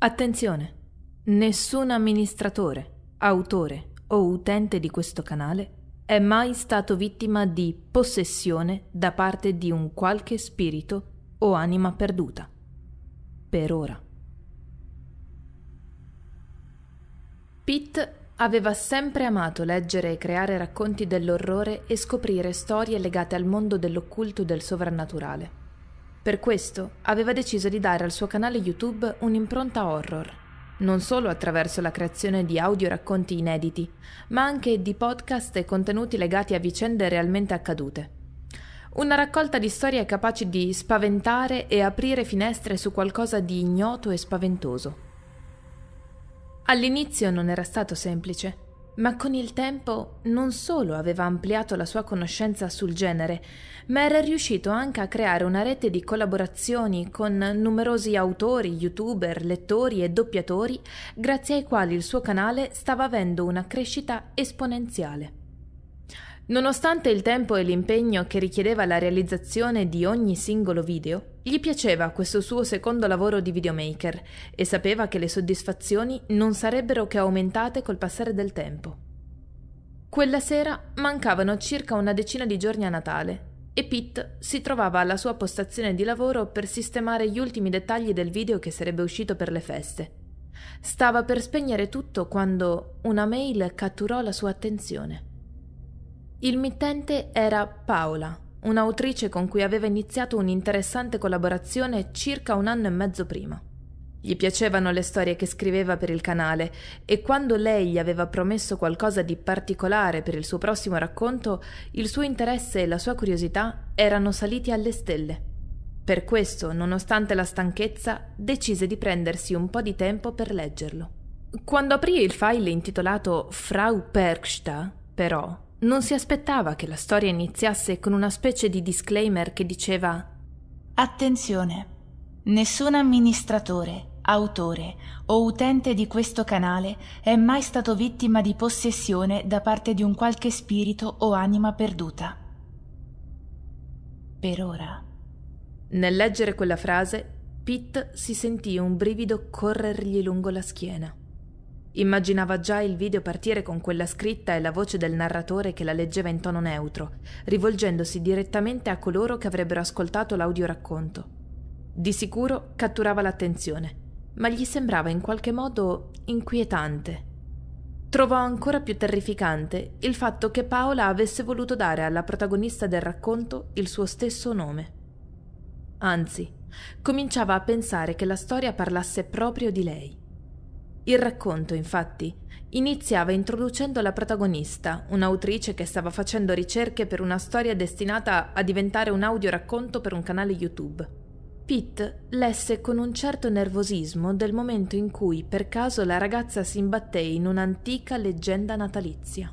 Attenzione! Nessun amministratore, autore o utente di questo canale è mai stato vittima di possessione da parte di un qualche spirito o anima perduta. Per ora. Pitt aveva sempre amato leggere e creare racconti dell'orrore e scoprire storie legate al mondo dell'occulto e del sovrannaturale. Per questo aveva deciso di dare al suo canale YouTube un'impronta horror, non solo attraverso la creazione di audio racconti inediti, ma anche di podcast e contenuti legati a vicende realmente accadute. Una raccolta di storie capaci di spaventare e aprire finestre su qualcosa di ignoto e spaventoso. All'inizio non era stato semplice ma con il tempo non solo aveva ampliato la sua conoscenza sul genere, ma era riuscito anche a creare una rete di collaborazioni con numerosi autori, youtuber, lettori e doppiatori, grazie ai quali il suo canale stava avendo una crescita esponenziale. Nonostante il tempo e l'impegno che richiedeva la realizzazione di ogni singolo video, gli piaceva questo suo secondo lavoro di videomaker e sapeva che le soddisfazioni non sarebbero che aumentate col passare del tempo. Quella sera mancavano circa una decina di giorni a Natale e Pete si trovava alla sua postazione di lavoro per sistemare gli ultimi dettagli del video che sarebbe uscito per le feste. Stava per spegnere tutto quando una mail catturò la sua attenzione. Il mittente era Paola, un'autrice con cui aveva iniziato un'interessante collaborazione circa un anno e mezzo prima. Gli piacevano le storie che scriveva per il canale e quando lei gli aveva promesso qualcosa di particolare per il suo prossimo racconto, il suo interesse e la sua curiosità erano saliti alle stelle. Per questo, nonostante la stanchezza, decise di prendersi un po' di tempo per leggerlo. Quando aprì il file intitolato Frau Perksta, però, non si aspettava che la storia iniziasse con una specie di disclaimer che diceva Attenzione, nessun amministratore, autore o utente di questo canale è mai stato vittima di possessione da parte di un qualche spirito o anima perduta. Per ora. Nel leggere quella frase, Pitt si sentì un brivido corrergli lungo la schiena. Immaginava già il video partire con quella scritta e la voce del narratore che la leggeva in tono neutro, rivolgendosi direttamente a coloro che avrebbero ascoltato l'audioracconto. Di sicuro catturava l'attenzione, ma gli sembrava in qualche modo inquietante. Trovò ancora più terrificante il fatto che Paola avesse voluto dare alla protagonista del racconto il suo stesso nome. Anzi, cominciava a pensare che la storia parlasse proprio di lei. Il racconto, infatti, iniziava introducendo la protagonista, un'autrice che stava facendo ricerche per una storia destinata a diventare un audioracconto per un canale YouTube. Pete lesse con un certo nervosismo del momento in cui per caso la ragazza si imbatté in un'antica leggenda natalizia.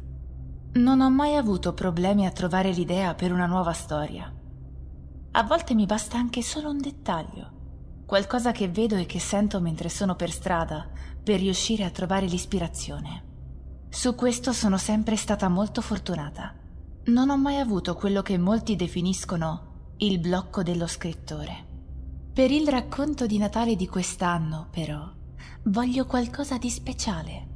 Non ho mai avuto problemi a trovare l'idea per una nuova storia. A volte mi basta anche solo un dettaglio, qualcosa che vedo e che sento mentre sono per strada, per riuscire a trovare l'ispirazione. Su questo sono sempre stata molto fortunata. Non ho mai avuto quello che molti definiscono il blocco dello scrittore. Per il racconto di Natale di quest'anno, però, voglio qualcosa di speciale.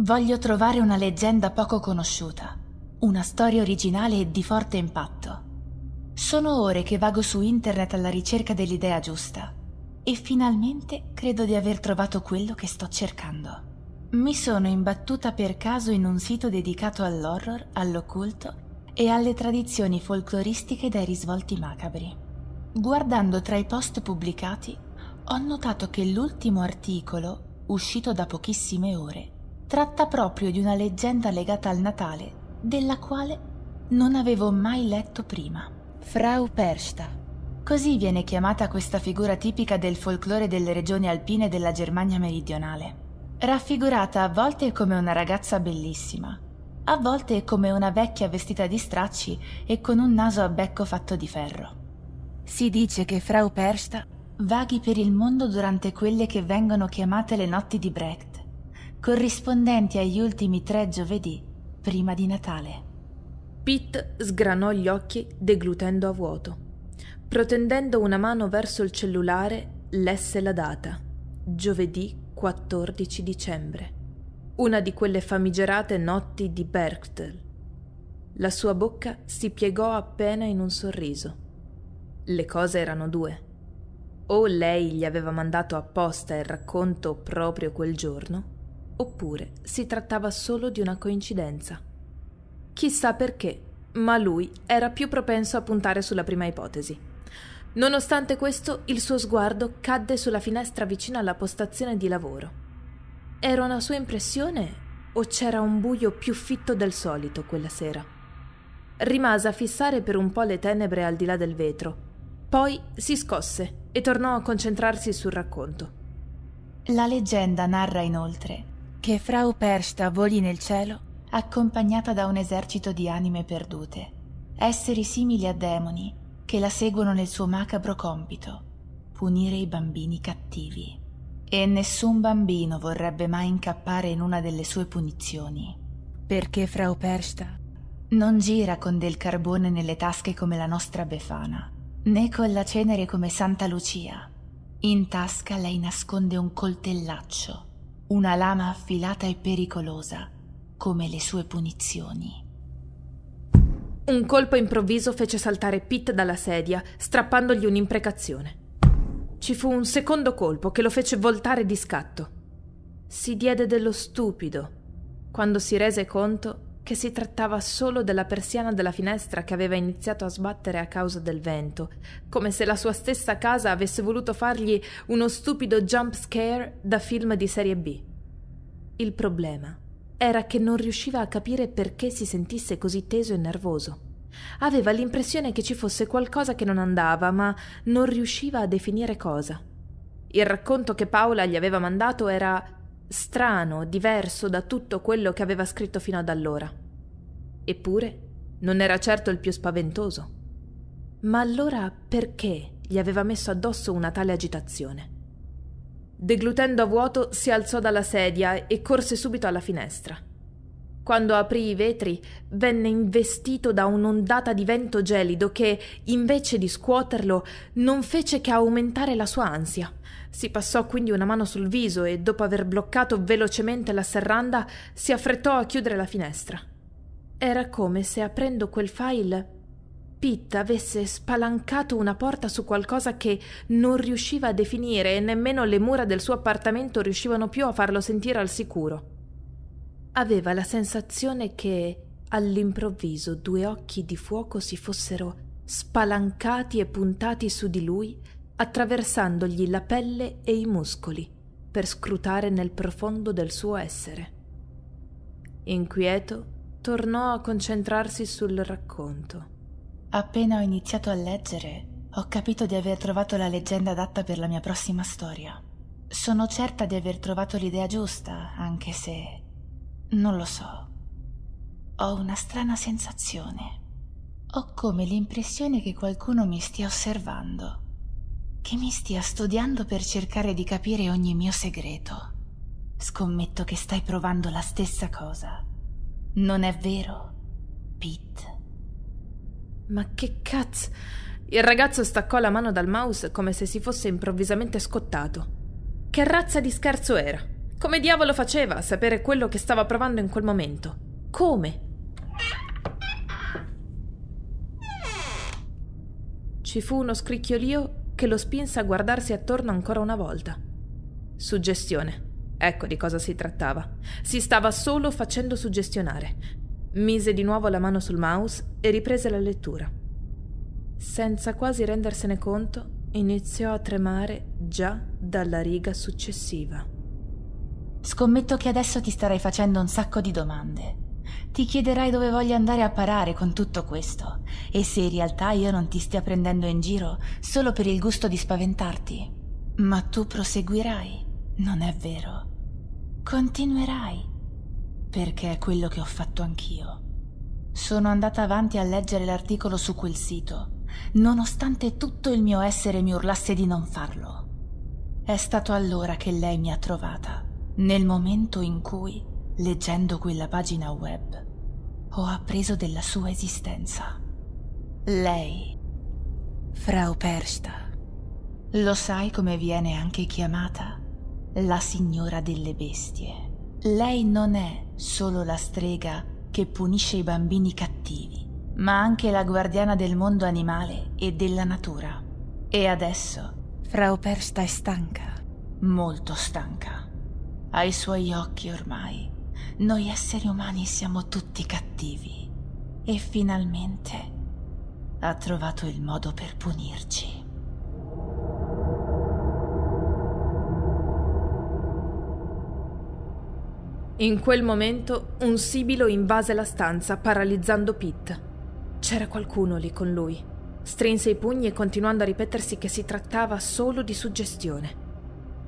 Voglio trovare una leggenda poco conosciuta, una storia originale e di forte impatto. Sono ore che vago su internet alla ricerca dell'idea giusta e finalmente credo di aver trovato quello che sto cercando. Mi sono imbattuta per caso in un sito dedicato all'horror, all'occulto e alle tradizioni folcloristiche dai risvolti macabri. Guardando tra i post pubblicati, ho notato che l'ultimo articolo, uscito da pochissime ore, tratta proprio di una leggenda legata al Natale, della quale non avevo mai letto prima. Frau Persta Così viene chiamata questa figura tipica del folklore delle regioni alpine della Germania meridionale. Raffigurata a volte come una ragazza bellissima, a volte come una vecchia vestita di stracci e con un naso a becco fatto di ferro. Si dice che Frau Persta vaghi per il mondo durante quelle che vengono chiamate le notti di Brecht, corrispondenti agli ultimi tre giovedì prima di Natale. Pitt sgranò gli occhi deglutendo a vuoto. Protendendo una mano verso il cellulare, lesse la data. Giovedì 14 dicembre. Una di quelle famigerate notti di Berchtel. La sua bocca si piegò appena in un sorriso. Le cose erano due. O lei gli aveva mandato apposta il racconto proprio quel giorno, oppure si trattava solo di una coincidenza. Chissà perché, ma lui era più propenso a puntare sulla prima ipotesi. Nonostante questo, il suo sguardo cadde sulla finestra vicino alla postazione di lavoro. Era una sua impressione o c'era un buio più fitto del solito quella sera? Rimase a fissare per un po' le tenebre al di là del vetro, poi si scosse e tornò a concentrarsi sul racconto. La leggenda narra inoltre che Frau Persta voli nel cielo accompagnata da un esercito di anime perdute, esseri simili a demoni che la seguono nel suo macabro compito, punire i bambini cattivi. E nessun bambino vorrebbe mai incappare in una delle sue punizioni. Perché Frau Persta non gira con del carbone nelle tasche come la nostra Befana, né con la cenere come Santa Lucia. In tasca lei nasconde un coltellaccio, una lama affilata e pericolosa, come le sue punizioni. Un colpo improvviso fece saltare Pitt dalla sedia, strappandogli un'imprecazione. Ci fu un secondo colpo che lo fece voltare di scatto. Si diede dello stupido, quando si rese conto che si trattava solo della persiana della finestra che aveva iniziato a sbattere a causa del vento, come se la sua stessa casa avesse voluto fargli uno stupido jump scare da film di serie B. Il problema era che non riusciva a capire perché si sentisse così teso e nervoso. Aveva l'impressione che ci fosse qualcosa che non andava, ma non riusciva a definire cosa. Il racconto che Paola gli aveva mandato era strano, diverso da tutto quello che aveva scritto fino ad allora. Eppure non era certo il più spaventoso. Ma allora perché gli aveva messo addosso una tale agitazione? Deglutendo a vuoto, si alzò dalla sedia e corse subito alla finestra. Quando aprì i vetri, venne investito da un'ondata di vento gelido che, invece di scuoterlo, non fece che aumentare la sua ansia. Si passò quindi una mano sul viso e, dopo aver bloccato velocemente la serranda, si affrettò a chiudere la finestra. Era come se aprendo quel file Pitt avesse spalancato una porta su qualcosa che non riusciva a definire e nemmeno le mura del suo appartamento riuscivano più a farlo sentire al sicuro. Aveva la sensazione che all'improvviso due occhi di fuoco si fossero spalancati e puntati su di lui, attraversandogli la pelle e i muscoli, per scrutare nel profondo del suo essere. Inquieto, tornò a concentrarsi sul racconto. Appena ho iniziato a leggere, ho capito di aver trovato la leggenda adatta per la mia prossima storia. Sono certa di aver trovato l'idea giusta, anche se... non lo so. Ho una strana sensazione. Ho come l'impressione che qualcuno mi stia osservando, che mi stia studiando per cercare di capire ogni mio segreto. Scommetto che stai provando la stessa cosa. Non è vero, Pete? Ma che cazzo! Il ragazzo staccò la mano dal mouse come se si fosse improvvisamente scottato. Che razza di scherzo era? Come diavolo faceva a sapere quello che stava provando in quel momento? Come? Ci fu uno scricchiolio che lo spinse a guardarsi attorno ancora una volta. Suggestione. Ecco di cosa si trattava. Si stava solo facendo suggestionare. Mise di nuovo la mano sul mouse e riprese la lettura. Senza quasi rendersene conto, iniziò a tremare già dalla riga successiva. Scommetto che adesso ti starai facendo un sacco di domande. Ti chiederai dove voglio andare a parare con tutto questo e se in realtà io non ti stia prendendo in giro solo per il gusto di spaventarti. Ma tu proseguirai, non è vero? Continuerai. Perché è quello che ho fatto anch'io. Sono andata avanti a leggere l'articolo su quel sito, nonostante tutto il mio essere mi urlasse di non farlo. È stato allora che lei mi ha trovata, nel momento in cui, leggendo quella pagina web, ho appreso della sua esistenza. Lei, Frau Persta, lo sai come viene anche chiamata? La signora delle bestie lei non è solo la strega che punisce i bambini cattivi, ma anche la guardiana del mondo animale e della natura. E adesso Frau Persta è stanca, molto stanca. Ai suoi occhi ormai noi esseri umani siamo tutti cattivi. E finalmente ha trovato il modo per punirci. In quel momento un sibilo invase la stanza, paralizzando Pete. C'era qualcuno lì con lui. Strinse i pugni e continuando a ripetersi che si trattava solo di suggestione.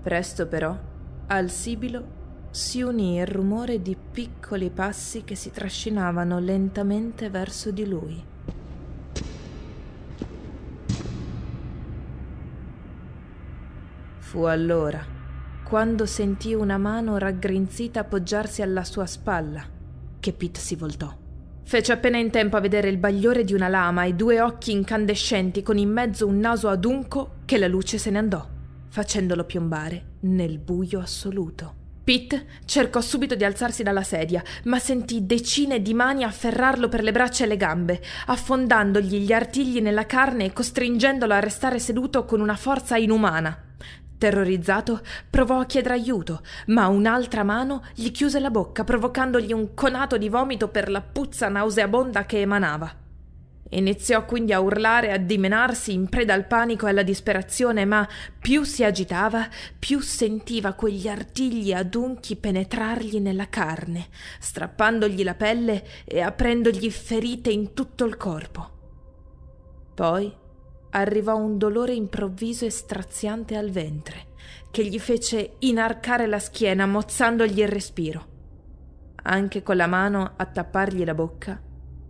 Presto però, al sibilo si unì il rumore di piccoli passi che si trascinavano lentamente verso di lui. Fu allora quando sentì una mano raggrinzita appoggiarsi alla sua spalla, che Pete si voltò. Fece appena in tempo a vedere il bagliore di una lama e due occhi incandescenti con in mezzo un naso adunco che la luce se ne andò, facendolo piombare nel buio assoluto. Pete cercò subito di alzarsi dalla sedia, ma sentì decine di mani afferrarlo per le braccia e le gambe, affondandogli gli artigli nella carne e costringendolo a restare seduto con una forza inumana. Terrorizzato, provò a chiedere aiuto, ma un'altra mano gli chiuse la bocca, provocandogli un conato di vomito per la puzza nauseabonda che emanava. Iniziò quindi a urlare, a dimenarsi in preda al panico e alla disperazione, ma più si agitava, più sentiva quegli artigli adunchi penetrargli nella carne, strappandogli la pelle e aprendogli ferite in tutto il corpo. Poi arrivò un dolore improvviso e straziante al ventre, che gli fece inarcare la schiena, mozzandogli il respiro. Anche con la mano a tappargli la bocca,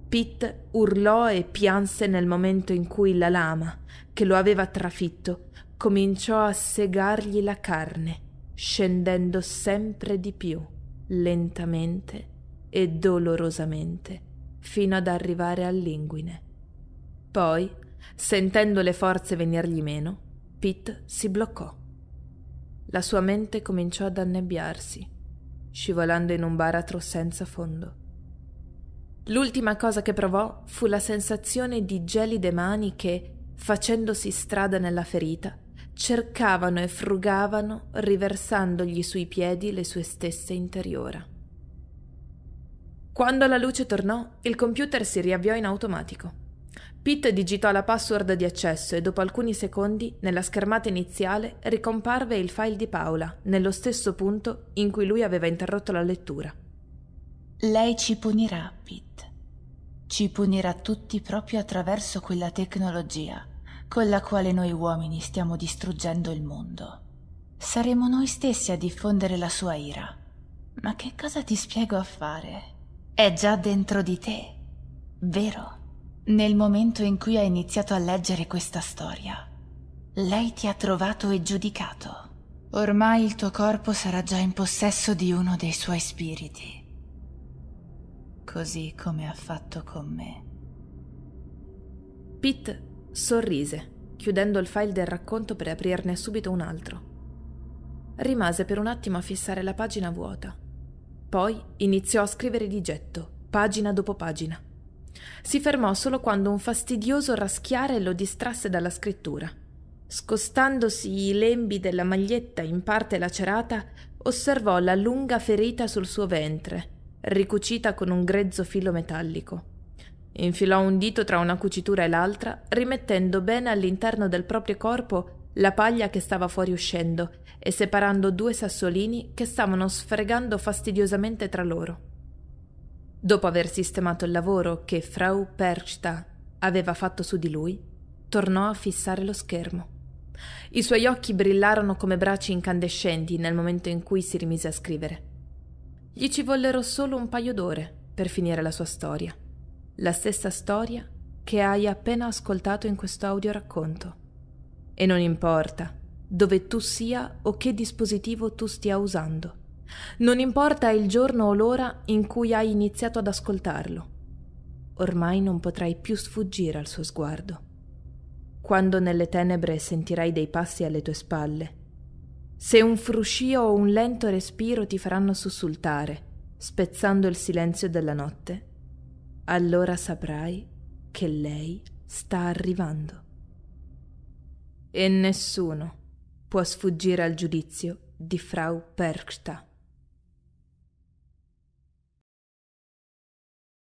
Pitt urlò e pianse nel momento in cui la lama, che lo aveva trafitto, cominciò a segargli la carne, scendendo sempre di più, lentamente e dolorosamente, fino ad arrivare all'inguine. Poi Sentendo le forze venirgli meno, Pete si bloccò. La sua mente cominciò ad annebbiarsi, scivolando in un baratro senza fondo. L'ultima cosa che provò fu la sensazione di gelide mani che, facendosi strada nella ferita, cercavano e frugavano, riversandogli sui piedi le sue stesse interiora. Quando la luce tornò, il computer si riavviò in automatico. Pete digitò la password di accesso e dopo alcuni secondi, nella schermata iniziale, ricomparve il file di Paola, nello stesso punto in cui lui aveva interrotto la lettura. Lei ci punirà, Pete. Ci punirà tutti proprio attraverso quella tecnologia con la quale noi uomini stiamo distruggendo il mondo. Saremo noi stessi a diffondere la sua ira. Ma che cosa ti spiego a fare? È già dentro di te, vero? Nel momento in cui hai iniziato a leggere questa storia, lei ti ha trovato e giudicato. Ormai il tuo corpo sarà già in possesso di uno dei suoi spiriti, così come ha fatto con me. Pete sorrise, chiudendo il file del racconto per aprirne subito un altro. Rimase per un attimo a fissare la pagina vuota. Poi iniziò a scrivere di getto, pagina dopo pagina si fermò solo quando un fastidioso raschiare lo distrasse dalla scrittura. Scostandosi i lembi della maglietta in parte lacerata, osservò la lunga ferita sul suo ventre, ricucita con un grezzo filo metallico. Infilò un dito tra una cucitura e l'altra, rimettendo bene all'interno del proprio corpo la paglia che stava fuori uscendo e separando due sassolini che stavano sfregando fastidiosamente tra loro. Dopo aver sistemato il lavoro che Frau Perchta aveva fatto su di lui, tornò a fissare lo schermo. I suoi occhi brillarono come braci incandescenti nel momento in cui si rimise a scrivere. Gli ci vollero solo un paio d'ore per finire la sua storia. La stessa storia che hai appena ascoltato in questo audio racconto. E non importa dove tu sia o che dispositivo tu stia usando. Non importa il giorno o l'ora in cui hai iniziato ad ascoltarlo. Ormai non potrai più sfuggire al suo sguardo. Quando nelle tenebre sentirai dei passi alle tue spalle, se un fruscio o un lento respiro ti faranno sussultare, spezzando il silenzio della notte, allora saprai che lei sta arrivando. E nessuno può sfuggire al giudizio di Frau Perksta.